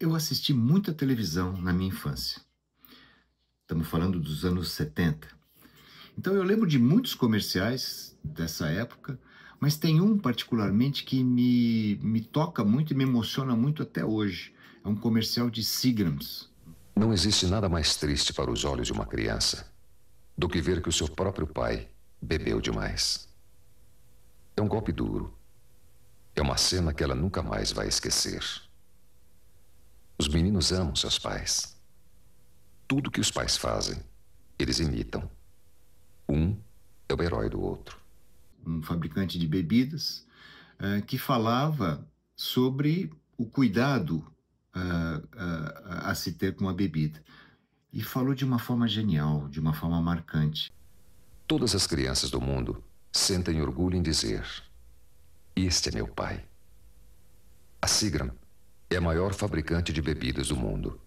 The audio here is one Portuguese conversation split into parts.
Eu assisti muita televisão na minha infância. Estamos falando dos anos 70. Então eu lembro de muitos comerciais dessa época, mas tem um particularmente que me, me toca muito e me emociona muito até hoje. É um comercial de Sigrams. Não existe nada mais triste para os olhos de uma criança do que ver que o seu próprio pai bebeu demais. É um golpe duro. É uma cena que ela nunca mais vai esquecer. Os meninos amam seus pais. Tudo que os pais fazem, eles imitam. Um é o herói do outro. Um fabricante de bebidas uh, que falava sobre o cuidado uh, uh, a se ter com a bebida. E falou de uma forma genial, de uma forma marcante. Todas as crianças do mundo sentem orgulho em dizer: Este é meu pai. A Sigram é a maior fabricante de bebidas do mundo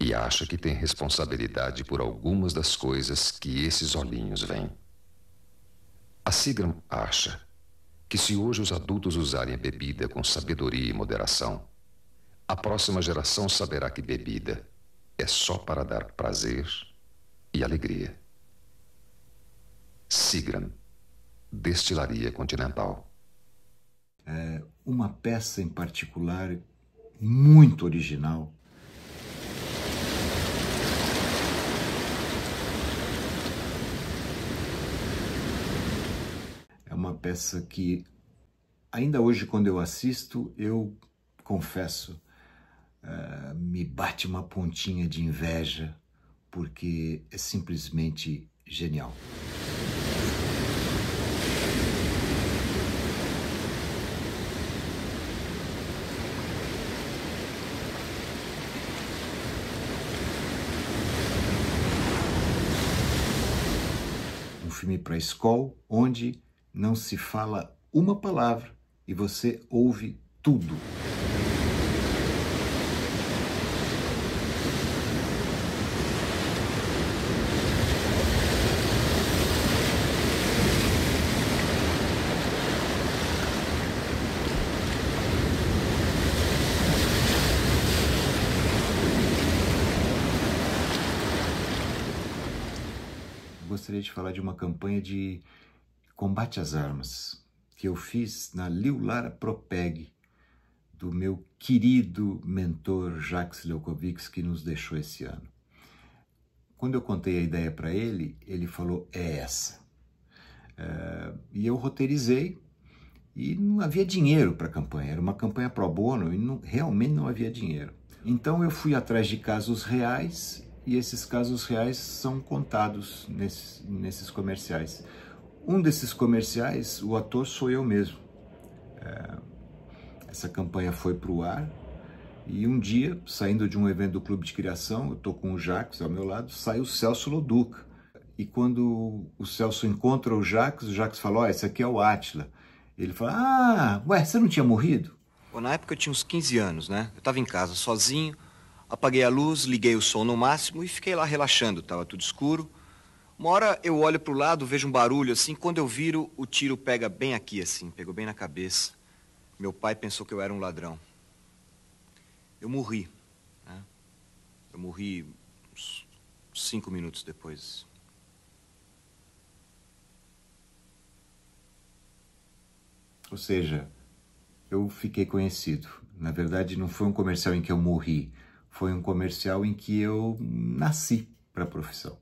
e acha que tem responsabilidade por algumas das coisas que esses olhinhos veem. A Sigram acha que se hoje os adultos usarem a bebida com sabedoria e moderação, a próxima geração saberá que bebida é só para dar prazer e alegria. Sigram, Destilaria Continental. É, uma peça em particular muito original. É uma peça que, ainda hoje, quando eu assisto, eu confesso, uh, me bate uma pontinha de inveja, porque é simplesmente genial. filme para a escola, onde não se fala uma palavra e você ouve tudo. gostaria de falar de uma campanha de combate às armas que eu fiz na Lilara Propeg, do meu querido mentor Jacques Leukovics, que nos deixou esse ano. Quando eu contei a ideia para ele, ele falou: é essa. Eh, e eu roteirizei e não havia dinheiro para a campanha, era uma campanha pro bono e não, realmente não havia dinheiro. Então eu fui atrás de casos reais e esses casos reais são contados nesses, nesses comerciais. Um desses comerciais, o ator sou eu mesmo. É, essa campanha foi para o ar e um dia, saindo de um evento do Clube de Criação, eu estou com o Jacques ao meu lado, sai o Celso Loduca. E quando o Celso encontra o Jacques, o Jacques falou ó, oh, esse aqui é o Átila. Ele fala, ah, ué, você não tinha morrido? Bom, na época eu tinha uns 15 anos, né? Eu estava em casa sozinho, Apaguei a luz, liguei o som no máximo e fiquei lá relaxando. Tava tudo escuro. Uma hora eu olho pro lado, vejo um barulho assim. Quando eu viro, o tiro pega bem aqui assim, pegou bem na cabeça. Meu pai pensou que eu era um ladrão. Eu morri. Né? Eu morri uns cinco minutos depois. Ou seja, eu fiquei conhecido. Na verdade, não foi um comercial em que eu morri. Foi um comercial em que eu nasci para a profissão.